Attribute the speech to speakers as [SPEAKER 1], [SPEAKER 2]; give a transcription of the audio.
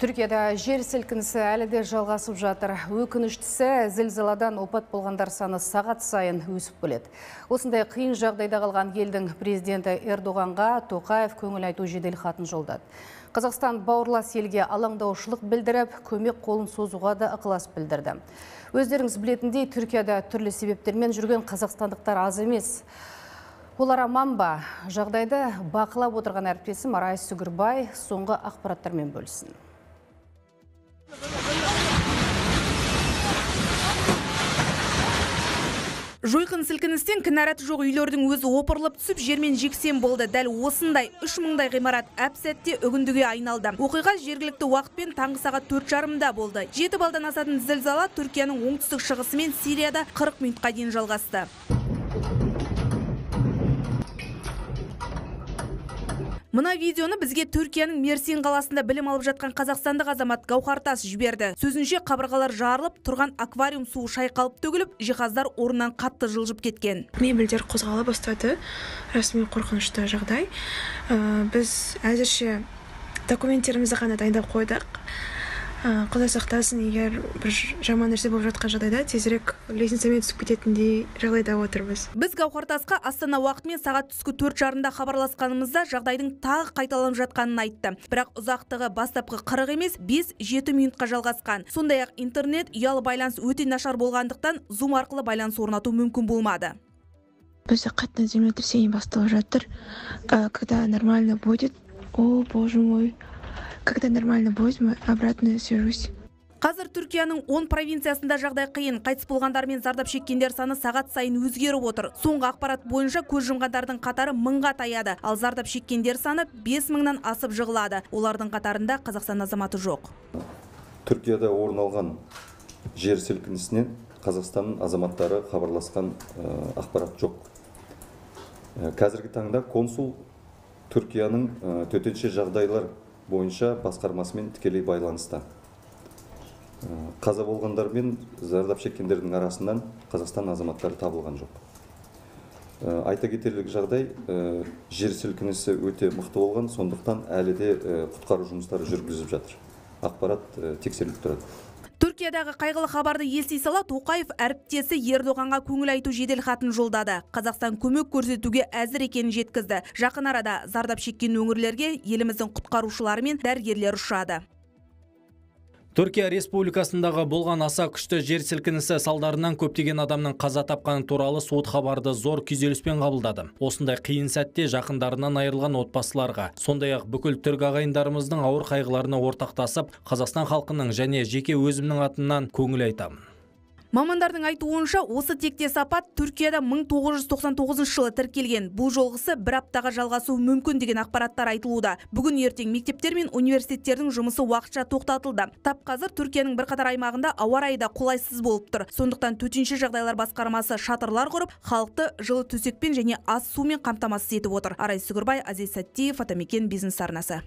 [SPEAKER 1] Түркияда жер сілкінісі әлі де жалғасып жатыр. Өкініштісі зілзаладан опат болғандар саны сағат сайын өсіп келеді. Осындай қиын жағдайда қалған елдің президенті Эрдоғанға Тоқаев көңіл айту жедел хатын жолдады. Қазақстан бауырлас елге алаңдаушылық білдіріп, көмек қолын созуға да ықылас білдірді. Өздеріңіз білетіндей, Түркияда түрлі себептермен жүрген қазақстандықтар аз емес. Олар аман ба? Жағдайды бақылап отырған әріптесім Арай Сүгірбай соңғы ақпараттармен бөлісін.
[SPEAKER 2] жойқын сілкіністен кінәраты жоқ үйлердің өзі опырлып түсіп жермен жексен болды дәл осындай үш мыңдай ғимарат әп үгіндіге айналды оқиға жергілікті уақытпен таңғы сағат төрт жарымда болды жеті балдан асатын зілзала түркияның оңтүстік шығысы мен сирияда 40 минутқа дейін жалғасты Мұна видеоны бізге түркияның Мерсен қаласында білім алып жатқан қазақстандық азамат гаухартас жіберді сөзінше қабырғалар жарылып тұрған аквариум суы шайқалып
[SPEAKER 3] төгіліп жиһаздар орнынан қатты жылжып кеткен мебельдер қозғала бастады расымен қорқынышты жағдай э, біз әзірше документтерімізді ғана дайындап қойдық құдай сақтасын егер бір жаман нәрсе болып жатқан жағдайда тезірек лестницамен түсіп кететіндей жағдайда отырмыз біз гауһартасқа астана уақытымен сағат түскі
[SPEAKER 2] төрт жарымда хабарласқанымызда жағдайдың тағы қайталанып жатқанын айтты бірақ ұзақтығы бастапқы қырық емес бес жеті минутқа жалғасқан сондай ақ интернет ұялы байланыс өте нашар болғандықтан зум арқылы байланыс орнату мүмкін болмады
[SPEAKER 3] бізде қатты землетрясение басталып жатыр ә, когда нормально будет о боже мой когда нормально возьму обратно свяжусь
[SPEAKER 2] қазір түркияның 10 провинциясында жағдай қиын қайтыс болғандар мен зардап шеккендер саны сағат сайын өзгеріп отыр соңғы ақпарат бойынша көз жұмғандардың қатары мыңға таяды ал зардап шеккендер саны бес мыңнан асып жығылады олардың қатарында қазақстан азаматы жоқ
[SPEAKER 4] түркияда орын алған жер сілкінісінен қазақстанның азаматтары хабарласқан э, ақпарат жоқ э, қазіргі таңда консул түркияның э, төтенше жағдайлар бойынша басқармасымен тікелей байланыста э, қаза болғандар мен зардап шеккендердің арасынан қазақстан азаматтары табылған жоқ э, айта кетерлік жағдай э, жер сілкінісі өте мықты болған сондықтан әлі де құтқару жұмыстары жүргізіліп жатыр ақпарат тексеріліп тұрады
[SPEAKER 2] түркиядағы қайғылы хабарды ести сала тоқаев әріптесі ердоғанға көңіл айту жедел хатын жолдады қазақстан көмек көрсетуге әзір екенін жеткізді жақын арада зардап шеккен өңірлерге еліміздің құтқарушылары мен дәрігерлер ұшады
[SPEAKER 5] Түркия Республикасындағы болған аса күшті жер сілкінісі салдарынан көптеген адамның қаза тапқаны туралы суыт хабарды зор күйзеліспен қабылдады. Осындай қиын сәтте жақындарынан айырылған отбасыларға, сондай-ақ бүкіл түрк ағайындарымыздың ауыр қайғыларына ортақтасып, Қазақстан халқының және жеке өзімнің атынан көңіл айтамын
[SPEAKER 2] мамандардың айтуынша осы текте сапат түркияда 1999 жылы тіркелген бұл жолғысы бір аптаға жалғасуы мүмкін деген ақпараттар айтылуда бүгін ертең мектептер мен университеттердің жұмысы уақытша тоқтатылды тап қазір түркияның бірқатар аймағында ауа райы қолайсыз болып тұр сондықтан төтенше жағдайлар басқармасы шатырлар құрып халықты жылы төсекпен және ас сумен қамтамасыз етіп отыр арай сүгірбай Азиз сәттиев атамекен бизнес арнасы